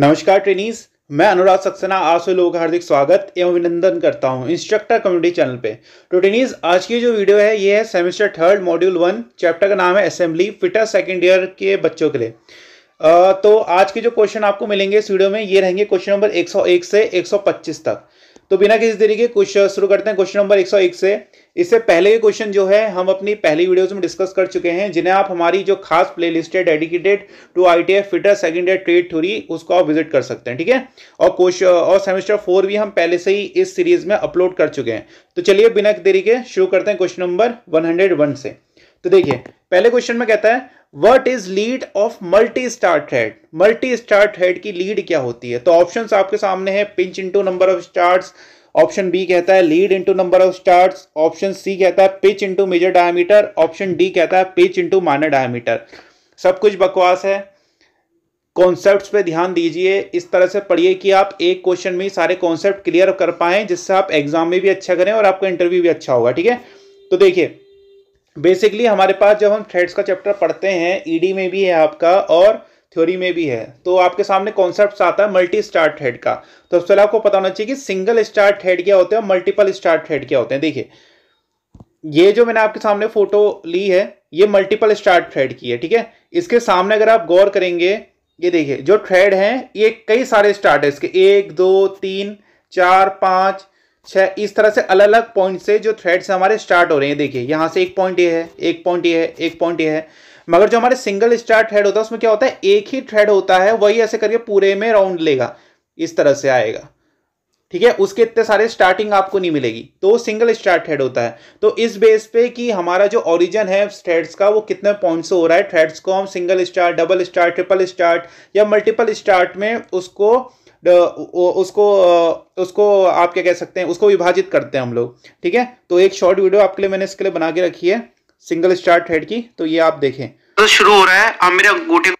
नमस्कार ट्रेनीज मैं अनुराग सक्सेना आप सभी लोगों का हार्दिक स्वागत एवं अभिनंदन करता हूं इंस्ट्रक्टर कम्युनिटी चैनल पे तो टेनीज आज की जो वीडियो है ये है semester third module one chapter का नाम है असेंबली फिटर सेकंड ईयर के बच्चों के लिए आ, तो आज के जो क्वेश्चन आपको मिलेंगे इस वीडियो में ये रहेंगे क्वेश्चन नंबर एक से एक तक तो बिना किसी तरीके कुछ शुरू करते हैं क्वेश्चन नंबर एक से इससे पहले के क्वेश्चन जो है हम अपनी पहली वीडियोस में डिस्कस कर चुके हैं जिन्हें आप हमारी जो खास प्लेलिस्ट है dedicated to I T fitter second year trade theory उसको आप विजिट कर सकते हैं ठीक है और क्वेश्चन और सेमेस्टर फोर भी हम पहले से ही इस सीरीज में अपलोड कर चुके हैं तो चलिए बिना देरी के शुरू करते हैं क्वेश्चन नंबर वन से तो देखिए पहले क्वेश्चन में कहता है what is lead of multi star thread multi star thread की लीड क्या होती है तो ऑप्शन आपके सामने है pinch into number of stars option B कहता है lead into number of start option C कहता है pitch into major diameter option D कहता है पिच इनटू माइनर डायमीटर सब कुछ बकवास है कॉन्सेप्ट्स पे ध्यान दीजिए इस तरह से पढ़िए कि आप एक क्वेश्चन में सारे कॉन्सेप्ट क्लियर कर पाए जिससे आप एग्जाम में भी अच्छा करें और आपका इंटरव्यू भी अच्छा होगा ठीक है तो देखिए बेसिकली हमारे पास जब हम थ्रेड्स का चैप्टर पढ़ते हैं ईडी e में भी है आपका और थ्योरी में भी है तो आपके सामने कॉन्सेप्ट आता है मल्टी स्टार्ट हेड का तो सबसे पहले आपको पता होना चाहिए कि सिंगल स्टार्ट हेड क्या होते हैं मल्टीपल स्टार्ट हेड क्या होते हैं देखिए ये जो मैंने आपके सामने फोटो ली है ये मल्टीपल स्टार्ट थ्रेड की है ठीक है इसके सामने अगर आप गौर करेंगे ये देखिए जो थ्रेड हैं ये कई सारे स्टार्ट है इसके एक दो तीन चार पाँच छः इस तरह से अलग अलग पॉइंट से जो थ्रेड्स हमारे स्टार्ट हो रहे हैं देखिए यहाँ से एक पॉइंट ये है एक पॉइंट ये है एक पॉइंट ये है मगर जो हमारे सिंगल स्टार थ्रेड होता है उसमें क्या होता है एक ही थ्रेड होता है वही ऐसे करके पूरे में राउंड लेगा इस तरह से आएगा ठीक है उसके इतने सारे स्टार्टिंग आपको नहीं मिलेगी तो वो सिंगल स्टार थ्रेड होता है तो इस बेस पे कि हमारा जो ओरिजिन है थ्रेड्स का वो कितने पॉइंट से हो रहा है थ्रेड्स को हम single star double star triple start या मल्टीपल स्टार्ट में उसको उसको उसको आप क्या कह सकते हैं उसको विभाजित करते हैं हम लोग ठीक है तो एक शॉर्ट वीडियो आपके लिए मैंने इसके लिए बना के रखी है सिंगल स्टार्ट हेड की तो ये आप देखें तो शुरू हो रहा है आप मेरे अंगूठे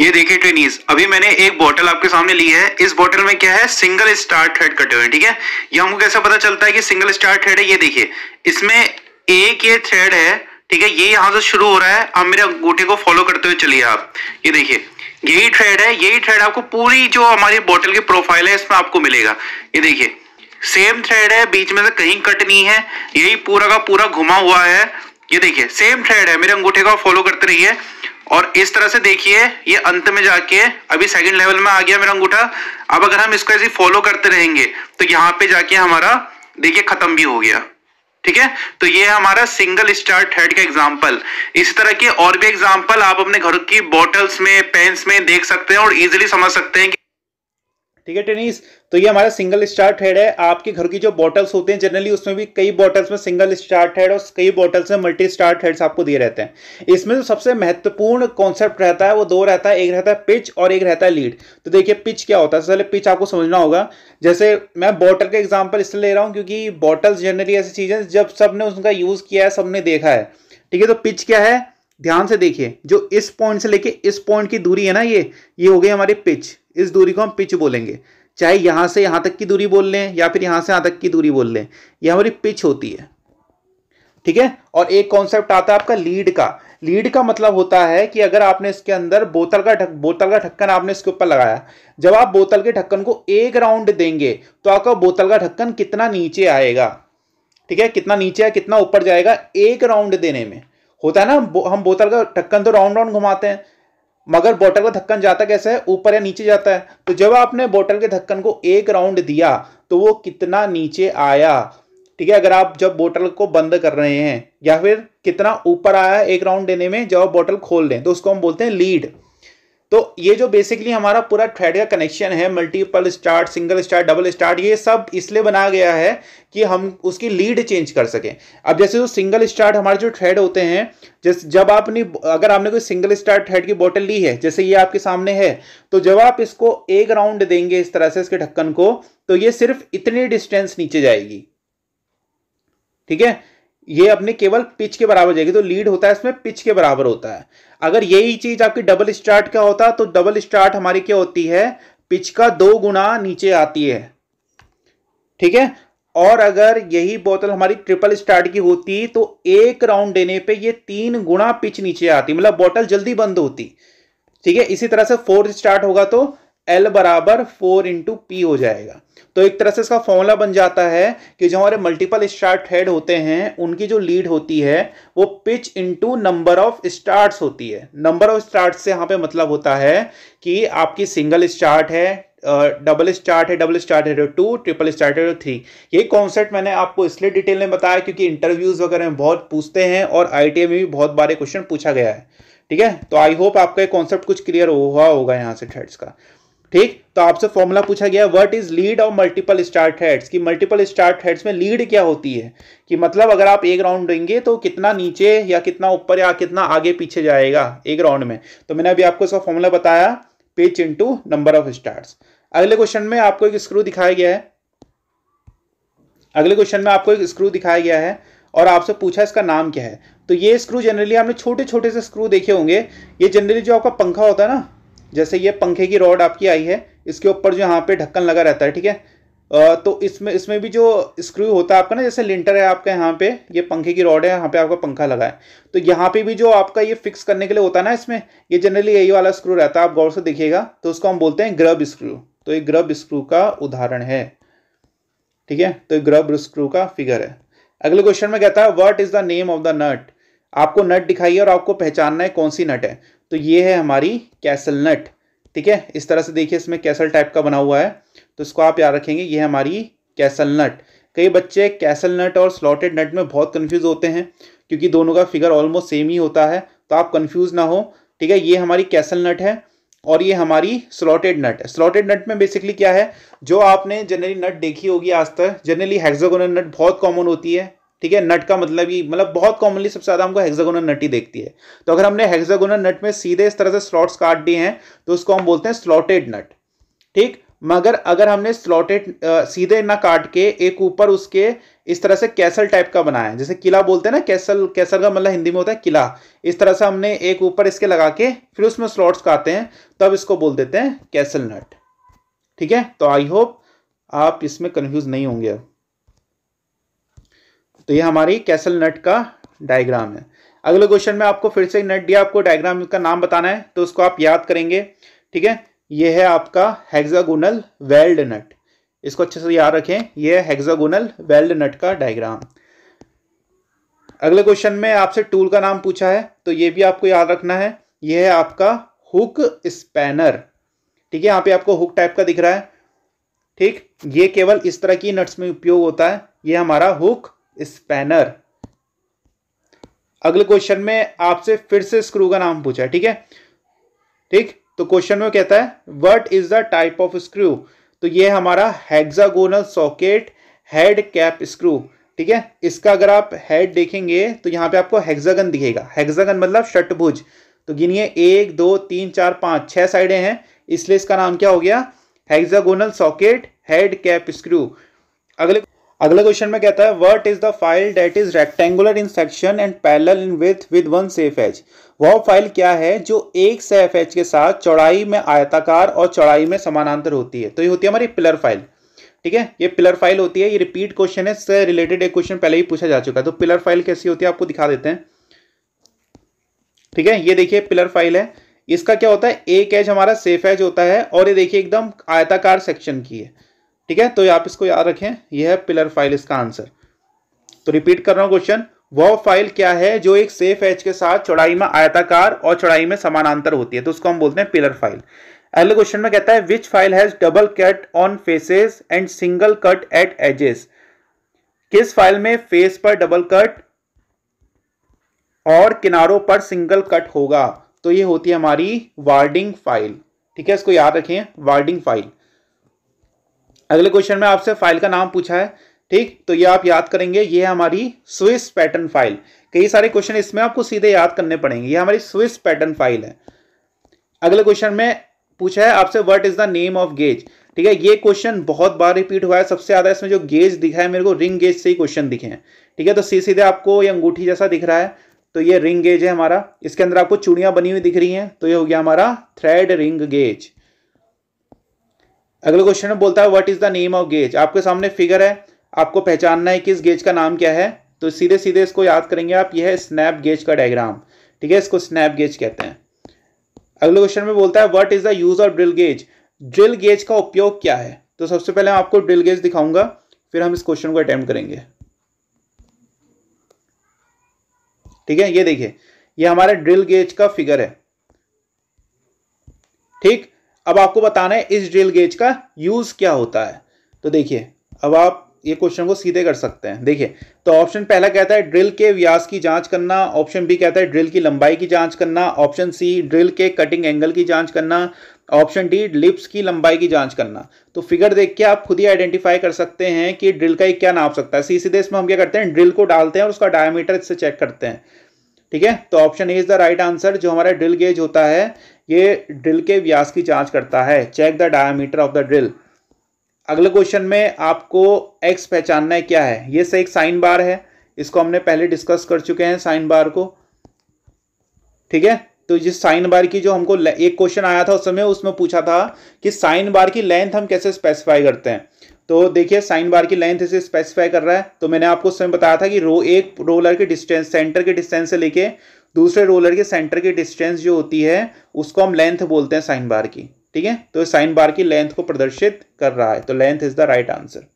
ये देखिए ट्रेनीज अभी मैंने एक बोतल आपके सामने ली है इस बोतल में क्या है सिंगल स्टार थ्रेड कटे हुए ठीक है ये हमको कैसे पता चलता है कि सिंगल स्टार थ्रेड है ये देखिए इसमें एक ये थ्रेड है ठीक है ये यहां से शुरू हो रहा है आप मेरे अंगूठे को फॉलो करते हुए चलिए आप ये देखिए यही थ्रेड है यही थ्रेड आपको पूरी जो हमारी बोतल की प्रोफाइल है इसमें आपको मिलेगा ये देखिए सेम थ्रेड है बीच में से कहीं कट नहीं है यही पूरा का पूरा घुमा हुआ है ये देखिए सेम थ्रेड है मेरे अंगूठे का फॉलो करते रहिए और इस तरह से देखिए ये अंत में जाके अभी सेकंड लेवल में आ गया मेरा अंगूठा अब अगर हम इसको ऐसे फॉलो करते रहेंगे तो यहाँ पे जाके हमारा देखिए खत्म भी हो गया ठीक है तो ये है हमारा सिंगल स्टार थ्रेड का एग्जाम्पल इस तरह के और भी एग्जाम्पल आप अपने घर की बॉटल्स में पेन्स में देख सकते हैं और इजिली समझ सकते हैं ठीक है टेनिस तो ये हमारा सिंगल स्टार थ्रेड है आपके घर की जो बॉटल्स होते हैं जनरली उसमें भी कई बॉटल्स में सिंगल स्टार थ्रेड और कई बॉटल्स में मल्टी स्टार थ्रेड्स आपको दिए रहते हैं इसमें जो सबसे महत्वपूर्ण कॉन्सेप्ट रहता है वो दो रहता है एक रहता है पिच और एक रहता है लीड तो देखिए पिच क्या होता है सबसे पहले पिच आपको समझना होगा जैसे मैं बॉटल का एग्जाम्पल इसलिए ले रहा हूँ क्योंकि बॉटल्स जनरली ऐसी चीज़ें जब सबने उनका यूज़ किया है सबने देखा है ठीक है तो पिच क्या है ध्यान से देखिए जो इस पॉइंट से लेके इस पॉइंट की दूरी है ना ये ये हो गई हमारी पिच इस दूरी को हम पिच बोलेंगे चाहे यहां से यहां तक की दूरी बोल लें या फिर यहां से यहां तक की दूरी बोल लें यह हमारी पिच होती है ठीक है और एक कॉन्सेप्ट आता है आपका लीड का लीड का मतलब होता है कि अगर आपने इसके अंदर बोतल का ढक बोतल का ढक्कन आपने इसके ऊपर लगाया जब आप बोतल के ढक्कन को एक राउंड देंगे तो आपका बोतल का ढक्कन कितना नीचे आएगा ठीक है कितना नीचे है कितना ऊपर जाएगा एक राउंड देने में होता है ना हम बोतल का ढक्कन तो राउंड राउंड घुमाते हैं मगर बोतल का धक्कन जाता कैसे है ऊपर या नीचे जाता है तो जब आपने बोतल के धक्कन को एक राउंड दिया तो वो कितना नीचे आया ठीक है अगर आप जब बोतल को बंद कर रहे हैं या फिर कितना ऊपर आया एक राउंड देने में जब आप बोतल खोल दें तो उसको हम बोलते हैं लीड तो ये जो बेसिकली हमारा पूरा थ्रेड का कनेक्शन है multiple start single start double start ये सब इसलिए बनाया गया है कि हम उसकी लीड चेंज कर सकें अब जैसे जो सिंगल स्टार्ट हमारे जो थ्रेड होते हैं जैसे जब आपने अगर आपने कोई सिंगल स्टार्ट थ्रेड की बोतल ली है जैसे ये आपके सामने है तो जब आप इसको एक राउंड देंगे इस तरह से इसके ढक्कन को तो ये सिर्फ इतनी डिस्टेंस नीचे जाएगी ठीक है ये अपने केवल पिच के बराबर जाएगी तो लीड होता है इसमें पिच के बराबर होता है अगर यही चीज आपकी डबल स्टार्ट का होता तो डबल स्टार्ट हमारी क्या होती है पिच का दो गुना नीचे आती है ठीक है और अगर यही बोतल हमारी ट्रिपल स्टार्ट की होती तो एक राउंड देने पे ये तीन गुना पिच नीचे आती मतलब बोतल जल्दी बंद होती ठीक है इसी तरह से फोर्थ स्टार्ट होगा तो एल बराबर फोर इंटू पी हो जाएगा तो एक तरह से इसका फॉर्मूला बन जाता है कि जो हमारे मल्टीपल स्टार्ट हेड होते हैं उनकी जो लीड होती है वो pitch into number of start होती है नंबर ऑफ स्टार्ट से यहाँ पे मतलब होता है कि आपकी सिंगल स्टार्ट है डबल स्टार्ट है डबल स्टार्ट है टू ट्रिपल स्टार्ट है थ्री ये कॉन्सेप्ट मैंने आपको इसलिए डिटेल में बताया क्योंकि इंटरव्यूज वगैरह में बहुत पूछते हैं और आई में भी बहुत बारे क्वेश्चन पूछा गया है ठीक है तो आई होप आपका ये कॉन्सेप्ट कुछ क्लियर हुआ होगा यहाँ से थ्रेड्स का ठीक तो आपसे फॉर्मूला पूछा गया व्हाट इज लीड और मल्टीपल स्टार्ट हेड्स कि मल्टीपल स्टार्ट हेड्स में लीड क्या होती है कि मतलब अगर आप एक राउंड देंगे तो कितना नीचे या कितना ऊपर या कितना आगे पीछे जाएगा एक राउंड में तो मैंने अभी आपको इसका फॉर्मूला बताया pitch into number of start अगले क्वेश्चन में आपको एक स्क्रू दिखाया गया है अगले क्वेश्चन में आपको एक स्क्रू दिखाया गया है और आपसे पूछा इसका नाम क्या है तो ये स्क्रू जनरली आपने छोटे छोटे से स्क्रू देखे होंगे ये जनरली जो आपका पंखा होता है ना जैसे ये पंखे की रॉड आपकी आई है इसके ऊपर जो यहाँ पे ढक्कन लगा रहता है ठीक है तो इसमें इसमें भी जो स्क्रू होता है आपका ना जैसे लिंटर है आपका यहाँ पे ये पंखे की रॉड है यहाँ पे आपका पंखा लगा है तो यहाँ पे भी जो आपका ये फिक्स करने के लिए होता है ना इसमें ये जनरली यही वाला स्क्रू रहता है आप गौर से देखिएगा तो उसको हम बोलते हैं ग्रब स्क्रू तो ये ग्रब स्क्रू का उदाहरण है ठीक है तो ये ग्रब स्क्रू का फिगर है अगले क्वेश्चन में कहता है what is the name of the nut आपको नट दिखाई है और आपको पहचानना है कौन सी नट है तो ये है हमारी कैसल नट ठीक है इस तरह से देखिए इसमें कैसल टाइप का बना हुआ है तो इसको आप याद रखेंगे ये हमारी कैसल नट कई बच्चे कैसल नट और स्लॉटेड नट में बहुत कन्फ्यूज़ होते हैं क्योंकि दोनों का फिगर ऑलमोस्ट सेम ही होता है तो आप कन्फ्यूज़ ना हो ठीक है ये हमारी कैसल नट है और ये हमारी स्लॉटेड नट है स्लॉटेड नट में बेसिकली क्या है जो आपने जनरली नट देखी होगी आज तक जनरली हेक्सागोनल नट बहुत कॉमन होती है ठीक है नट का मतलब ही मतलब बहुत कॉमनली सबसे ज़्यादा हमको हेक्सागोनल नट ही देखती है तो अगर हमने हेक्सागोनल नट में सीधे इस तरह से स्लॉट्स काट दिए हैं तो उसको हम बोलते हैं स्लॉटेड नट ठीक मगर अगर हमने स्लॉटेड सीधे ना काट के एक ऊपर उसके इस तरह से कैसल टाइप का बनाया है जैसे किला बोलते हैं ना कैसल कैसल का मतलब हिंदी में होता है किला इस तरह से हमने एक ऊपर इसके लगा के फिर उसमें स्लॉट्स काटते हैं तब इसको बोल देते हैं कैसल नट ठीक है तो आई होप आप इसमें कन्फ्यूज नहीं होंगे तो ये हमारी कैसल नट का डायग्राम है अगले क्वेश्चन में आपको फिर से नट दिया आपको डायग्राम का नाम बताना है तो उसको आप याद करेंगे ठीक है ये है आपका हेक्सागोनल वेल्ड नट इसको अच्छे से याद रखें ये हेक्सागोनल वेल्ड नट का डायग्राम अगले क्वेश्चन में आपसे टूल का नाम पूछा है तो ये भी आपको याद रखना है ये है आपका हुक स्पैनर ठीक है यहाँ पे आपको हुक टाइप का दिख रहा है ठीक ये केवल इस तरह की नट्स में उपयोग होता है ये हमारा हुक स्पैनर अगले क्वेश्चन में आपसे फिर से स्क्रू का नाम पूछा है ठीक है ठीक तो क्वेश्चन में कहता है what is the type of screw तो ये हमारा hexagonal socket head cap screw ठीक है इसका अगर आप हेड देखेंगे तो यहां पे आपको हेक्सागन दिखेगा हेक्सागन मतलब शटभुज तो गिनिए एक दो तीन चार पांच छह साइडें हैं इसलिए इसका नाम क्या हो गया hexagonal socket head cap screw अगले अगला क्वेश्चन में कहता है what is the file that is rectangular in section and parallel in width with one safe edge वह फाइल क्या है जो एक सेफ एच के साथ चौड़ाई में आयताकार और चौड़ाई में समानांतर होती है तो ये होती है हमारी पिलर फाइल ठीक है ये पिलर फाइल होती है ये रिपीट क्वेश्चन है इससे रिलेटेड एक क्वेश्चन पहले ही पूछा जा चुका है तो पिलर फाइल कैसी होती है आपको दिखा देते हैं ठीक है ये देखिए पिलर फाइल है इसका क्या होता है एक एज हमारा सेफ एज होता है और ये देखिए एकदम आयताकार सेक्शन की है ठीक है तो आप इसको याद रखें यह है पिलर फाइल इसका आंसर तो रिपीट कर रहा हूं क्वेश्चन वह फाइल क्या है जो एक सेफ एज के साथ चौड़ाई में आयताकार और चौड़ाई में समानांतर होती है तो उसको हम बोलते हैं पिलर फाइल अगले क्वेश्चन में कहता है which file has double cut on faces and single cut at edges किस फाइल में फेस पर डबल कट और किनारों पर सिंगल कट होगा तो ये होती है हमारी वार्डिंग फाइल ठीक है इसको याद रखें वार्डिंग फाइल अगले क्वेश्चन में आपसे फाइल का नाम पूछा है ठीक तो ये आप याद करेंगे ये है हमारी स्विस पैटर्न फाइल कई सारे क्वेश्चन इसमें आपको सीधे याद करने पड़ेंगे ये हमारी स्विस पैटर्न फाइल है अगले क्वेश्चन में पूछा है आपसे what is the name of gauge ठीक है ये क्वेश्चन बहुत बार रिपीट हुआ है सबसे ज़्यादा इसमें जो गेज दिखा है मेरे को रिंग गेज से ही क्वेश्चन दिखे हैं ठीक है तो सी सीधे आपको ये अंगूठी जैसा दिख रहा है तो ये रिंग गेज है हमारा इसके अंदर आपको चूड़ियां बनी हुई दिख रही हैं तो ये हो गया हमारा थ्रेड रिंग गेज अगला क्वेश्चन में बोलता है what is the name of gauge आपके सामने फिगर है आपको पहचानना है कि इस गेज का नाम क्या है तो सीधे सीधे इसको याद करेंगे आप यह है स्नैप गेज का डायग्राम ठीक है इसको स्नैप गेज कहते हैं अगले क्वेश्चन में बोलता है what is the use of drill gauge drill gauge का उपयोग क्या है तो सबसे पहले मैं आपको ड्रिल गेज दिखाऊंगा फिर हम इस क्वेश्चन को अटैम्प्ट करेंगे ठीक है ये देखिए ये हमारे ड्रिल गेज का फिगर है ठीक अब आपको बताना है इस ड्रिल गेज का यूज़ क्या होता है तो देखिए अब आप ये क्वेश्चन को सीधे कर सकते हैं देखिए तो ऑप्शन पहला कहता है ड्रिल के व्यास की जांच करना ऑप्शन बी कहता है ड्रिल की लंबाई की जांच करना ऑप्शन सी ड्रिल के कटिंग एंगल की जांच करना ऑप्शन डी लिप्स की लंबाई की जांच करना तो फिगर देख के आप खुद ही आइडेंटिफाई कर सकते हैं कि ड्रिल का एक क्या नाप सकता है सी सीधे इसमें हम क्या करते हैं ड्रिल को डालते हैं और उसका डायमीटर इससे चेक करते हैं ठीक है तो option A is the right answer जो हमारा ड्रिल गेज होता है ये ड्रिल के व्यास की जांच करता है check the diameter of the drill अगले क्वेश्चन में आपको एक्स पहचानना है क्या है ये से एक साइन बार है इसको हमने पहले डिस्कस कर चुके हैं साइन बार को ठीक है तो जिस साइन बार की जो हमको एक क्वेश्चन आया था उस समय उसमें पूछा था कि साइन बार की लेंथ हम कैसे स्पेसिफाई करते हैं तो देखिए साइन बार की लेंथ इसे स्पेसिफाई कर रहा है तो मैंने आपको समय बताया था कि रो एक रोलर के डिस्टेंस सेंटर के डिस्टेंस से लेके दूसरे रोलर के सेंटर की डिस्टेंस जो होती है उसको हम लेंथ बोलते हैं साइन बार की ठीक है तो साइन बार की लेंथ को प्रदर्शित कर रहा है तो length is the right answer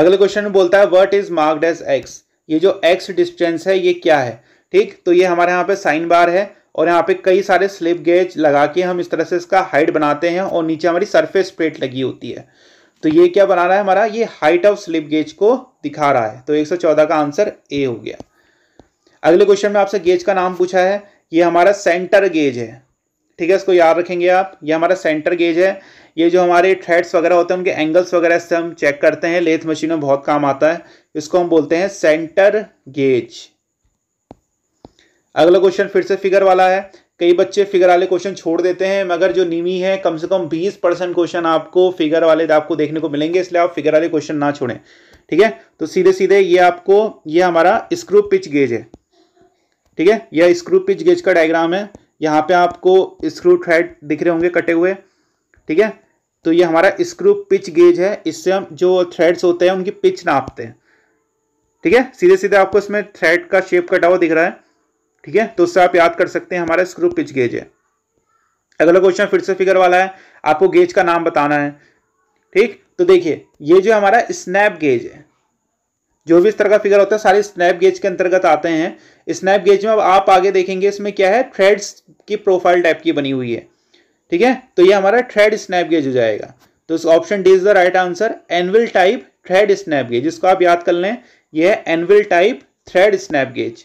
अगले क्वेश्चन में बोलता है what is marked as X ये जो एक्स डिस्टेंस है ये क्या है ठीक तो ये हमारे यहाँ पे साइन बार है और यहाँ पे कई सारे स्लिप गेज लगा के हम इस तरह से इसका हाइट बनाते हैं और नीचे हमारी सरफेस प्लेट लगी होती है तो ये क्या बना रहा है हमारा ये हाइट ऑफ स्लिप गेज को दिखा रहा है तो 114 का आंसर ए हो गया अगले क्वेश्चन में आपसे गेज का नाम पूछा है ये हमारा सेंटर गेज है ठीक है इसको याद रखेंगे आप ये हमारा सेंटर गेज है ये जो हमारे थ्रेड्स वगैरह होते हैं उनके एंगल्स वगैरह से हम चेक करते हैं लेथ मशीन में बहुत काम आता है इसको हम बोलते हैं सेंटर गेज अगला क्वेश्चन फिर से फिगर वाला है कई बच्चे फिगर वाले क्वेश्चन छोड़ देते हैं मगर जो निमी है कम से कम 20 परसेंट क्वेश्चन आपको फिगर वाले आपको देखने को मिलेंगे इसलिए आप फिगर वाले क्वेश्चन ना छोड़ें ठीक है तो सीधे सीधे ये आपको ये हमारा स्क्रू पिच गेज है ठीक है यह स्क्रू पिच गेज का डायग्राम है यहाँ पे आपको स्क्रू थ्रेड दिख रहे होंगे कटे हुए ठीक है तो ये हमारा स्क्रू पिच गेज है इससे हम जो थ्रेड्स होते हैं उनकी पिच नापते हैं ठीक है सीधे सीधे आपको इसमें थ्रेड का शेप कटा हुआ दिख रहा है ठीक है तो उससे आप याद कर सकते हैं हमारा स्क्रू पिच गेज है अगला क्वेश्चन फिर से फिगर वाला है आपको गेज का नाम बताना है ठीक तो देखिए ये जो हमारा स्नैप गेज है जो भी इस तरह का फिगर होता है सारे स्नैप गेज के अंतर्गत आते हैं स्नैप गेज में अब आप आगे देखेंगे इसमें क्या है थ्रेड्स की प्रोफाइल टाइप की बनी हुई है ठीक है तो ये हमारा थ्रेड स्नैप गेज हो जाएगा तो option D is the right answer anvil type thread snap gauge इसको आप याद कर लें यह anvil type thread snap gauge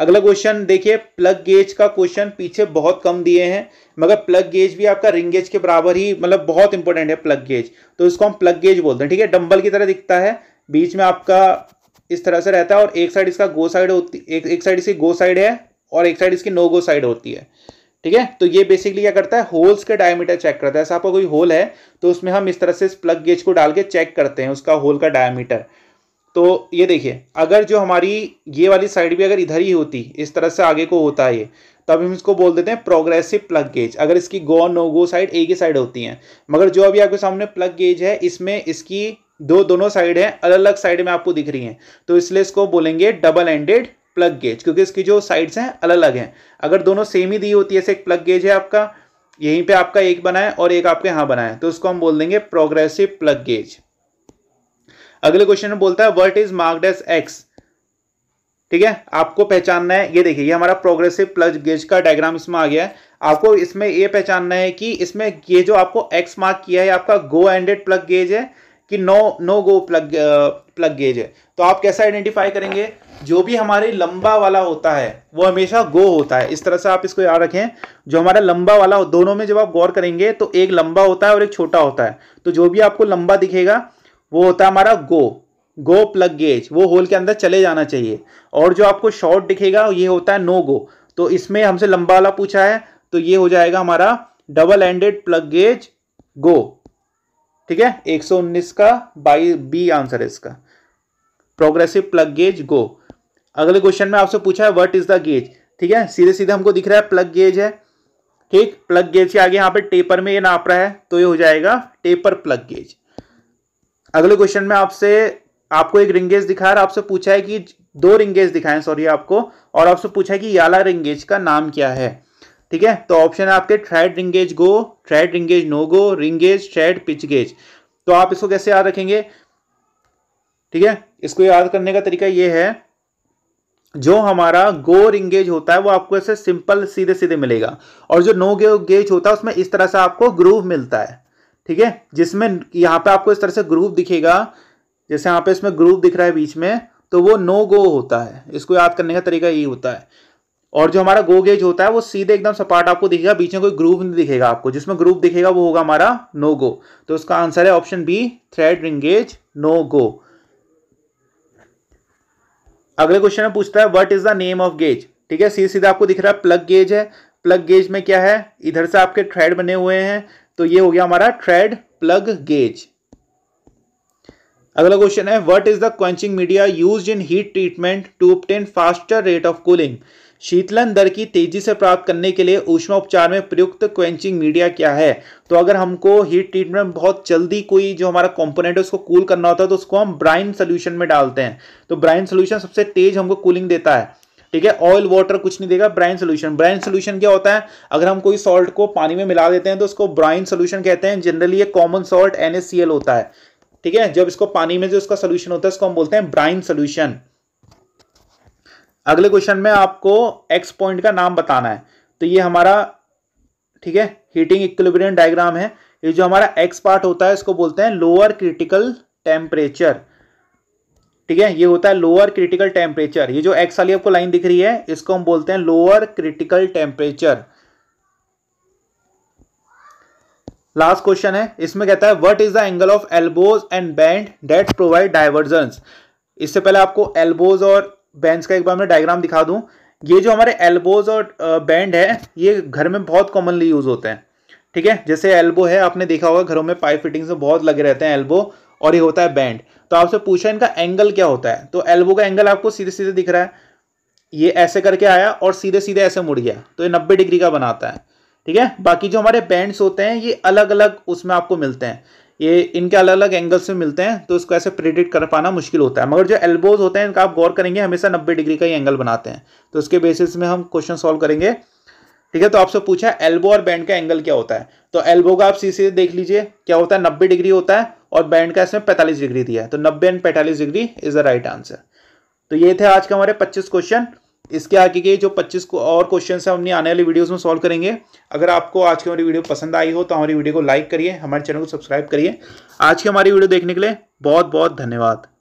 अगला क्वेश्चन देखिए प्लग गेज का क्वेश्चन पीछे बहुत कम दिए हैं मगर प्लग गेज भी आपका रिंग गेज के बराबर ही मतलब बहुत इंपॉर्टेंट है प्लग गेज तो इसको हम प्लग गेज बोलते हैं ठीक है डम्बल की तरह दिखता है बीच में आपका इस तरह से रहता है और एक साइड इसका गो साइड होती एक एक साइड इसकी गो साइड है और एक साइड इसकी नो गो साइड होती है ठीक है तो ये बेसिकली क्या करता है होल्स के डायमीटर चेक करता है ऐसा आपका कोई होल है तो उसमें हम इस तरह से इस प्लग गेज को डाल के चेक करते हैं उसका होल का डायमीटर तो ये देखिए अगर जो हमारी ये वाली साइड भी अगर इधर ही होती इस तरह से आगे को होता है ये तब तो हम इसको बोल देते हैं प्रोग्रेसिव प्लग गेज अगर इसकी गो नो गो साइड एक ही साइड होती है मगर जो अभी आपके सामने प्लग गेज है इसमें इसकी दो दोनों साइड हैं अलग अलग साइड में आपको दिख रही हैं तो इसलिए इसको बोलेंगे डबल एंडेड प्लग गेज क्योंकि इसकी जो साइड्स हैं अलग अलग हैं अगर दोनों सेम ही दी होती है ऐसे एक प्लग गेज है आपका यहीं पे आपका एक बना है और एक आपके यहाँ बना है तो उसको हम बोल देंगे प्रोग्रेसिव प्लग गेज अगले क्वेश्चन में बोलता है what is marked as X ठीक है आपको पहचानना है ये देखिए ये हमारा प्रोग्रेसिव प्लस गेज का डायग्राम इसमें आ गया है आपको इसमें ये पहचानना है कि इसमें ये जो आपको एक्स मार्क किया है आपका गो एंडेड प्लग गेज है कि no no go plug plug gauge है तो आप कैसा आइडेंटिफाई करेंगे जो भी हमारे लंबा वाला होता है वो हमेशा गो होता है इस तरह से आप इसको याद रखें जो हमारा लंबा वाला दोनों में जब आप गौर करेंगे तो एक लंबा होता है और एक छोटा होता है तो जो भी आपको लंबा दिखेगा वो होता है हमारा गो गो प्लग गेज वो होल के अंदर चले जाना चाहिए और जो आपको शॉर्ट दिखेगा ये होता है नो गो तो इसमें हमसे लंबा वाला पूछा है तो ये हो जाएगा हमारा double ended plug gauge go ठीक है 119 का बाई बी आंसर है इसका प्रोग्रेसिव प्लग गेज गो अगले क्वेश्चन में आपसे पूछा है व्हाट इज द गेज ठीक है सीधे सीधे हमको दिख रहा है प्लग गेज है ठीक प्लग गेज के आगे यहाँ पे टेपर में ये नाप रहा है तो ये हो जाएगा टेपर प्लग गेज अगले क्वेश्चन में आपसे आपको एक रिंगेज दिखा रहा है आपसे पूछा है कि दो रिंगेज दिखाएं सॉरी आपको और आपसे पूछा है कि याला रिंगेज का नाम क्या है ठीक है तो ऑप्शन है आपके thread ring gauge go thread ring gauge no go ring gauge thread pitch gauge तो आप इसको कैसे याद रखेंगे ठीक है इसको याद करने का तरीका यह है जो हमारा गो रिंगेज होता है वो आपको ऐसे सिंपल सीधे सीधे मिलेगा और जो नो गे गेज होता है उसमें इस तरह से आपको ग्रूव मिलता है ठीक है जिसमें यहाँ पे आपको इस तरह से ग्रुप दिखेगा जैसे यहाँ पे इसमें ग्रुप दिख रहा है बीच में तो वो नो गो होता है इसको याद करने का तरीका यही होता है और जो हमारा गो गेज होता है वो सीधे एकदम सपाट आपको दिखेगा बीच में कोई ग्रुप नहीं दिखेगा आपको जिसमें ग्रुप दिखेगा वो होगा हमारा नो गो तो उसका आंसर है option B thread ring gauge no go अगले क्वेश्चन में पूछता है what is the name of gauge ठीक है सीधे सीधे आपको दिख रहा है प्लग गेज है प्लग गेज में क्या है इधर से आपके थ्रेड बने हुए हैं तो ये हो गया हमारा ट्रेड प्लग गेज अगला क्वेश्चन है what is the quenching media use in heat treatment to obtain faster rate of cooling शीतलन दर की तेजी से प्राप्त करने के लिए ऊष्मा उपचार में प्रयुक्त क्वेंचिंग मीडिया क्या है तो अगर हमको हीट ट्रीटमेंट बहुत जल्दी कोई जो हमारा कंपोनेंट है उसको कूल करना होता है तो उसको हम ब्राइन सोल्यूशन में डालते हैं तो ब्राइन सोल्यूशन सबसे तेज हमको कूलिंग देता है ठीक है ऑयल वाटर कुछ नहीं देगा ब्राइन सोल्यूशन ब्राइन सोल्यूशन क्या होता है अगर हम कोई सॉल्ट को पानी में मिला देते हैं तो उसको ब्राइन सोल्यूशन कहते हैं जनरली ये कॉमन सॉल्ट एन होता है ठीक है जब इसको पानी में जो उसका सोल्यूशन होता है उसको हम बोलते हैं ब्राइन सोल्यूशन अगले क्वेश्चन में आपको एक्स पॉइंट का नाम बताना है तो ये हमारा ठीक है हीटिंग इक्विलिब्रियम डायग्राम है ये जो हमारा एक्स पार्ट होता है इसको बोलते हैं लोअर क्रिटिकल टेम्परेचर ठीक है ये होता है लोअर क्रिटिकल टेम्परेचर ये जो एक्स वाली आपको लाइन दिख रही है इसको हम बोलते हैं lower critical temperature last question है इसमें कहता है what is the angle of elbows and bend that provide divergence इससे पहले आपको एल्बोज और बैंड का एक बार मैं डायग्राम दिखा दूं ये जो हमारे एल्बोज और बैंड है ये घर में बहुत कॉमनली यूज होते हैं ठीक है जैसे एल्बो है आपने देखा होगा घरों में पाइप फिटिंग्स में बहुत लगे रहते हैं एल्बो और ये होता है बैंड तो आपसे पूछा इनका एंगल क्या होता है तो एल्बो का एंगल आपको सीधे सीधे दिख रहा है ये ऐसे करके आया और सीधे सीधे ऐसे मुड़ गया तो ये नब्बे डिग्री का बनाता है ठीक है बाकी जो हमारे बैंड्स होते हैं ये अलग अलग उसमें आपको मिलते हैं ये इनके अलग अलग एंगल्स में मिलते हैं तो इसको ऐसे प्रिडिक्ट कर पाना मुश्किल होता है मगर जो एल्बोज होते हैं इनका आप गौर करेंगे हमेशा नब्बे डिग्री का ही एंगल बनाते हैं तो उसके बेसिस में हम क्वेश्चन सॉल्व करेंगे ठीक है तो आपसे पूछा एल्बो और बैंड का एंगल क्या होता है तो एल्बो का आप सीधे देख लीजिए क्या होता है नब्बे डिग्री होता है और बैंड का इसमें पैंतालीस डिग्री दिया है तो नब्बे एंड पैंतालीस degree is the right answer तो ये थे आज का हमारे पच्चीस क्वेश्चन इसके आगे के जो 25 को और क्वेश्चन है हमने आने वाली वीडियोस में सॉल्व करेंगे अगर आपको आज की हमारी वीडियो पसंद आई हो तो हमारी वीडियो को लाइक करिए हमारे चैनल को सब्सक्राइब करिए आज की हमारी वीडियो देखने के लिए बहुत बहुत धन्यवाद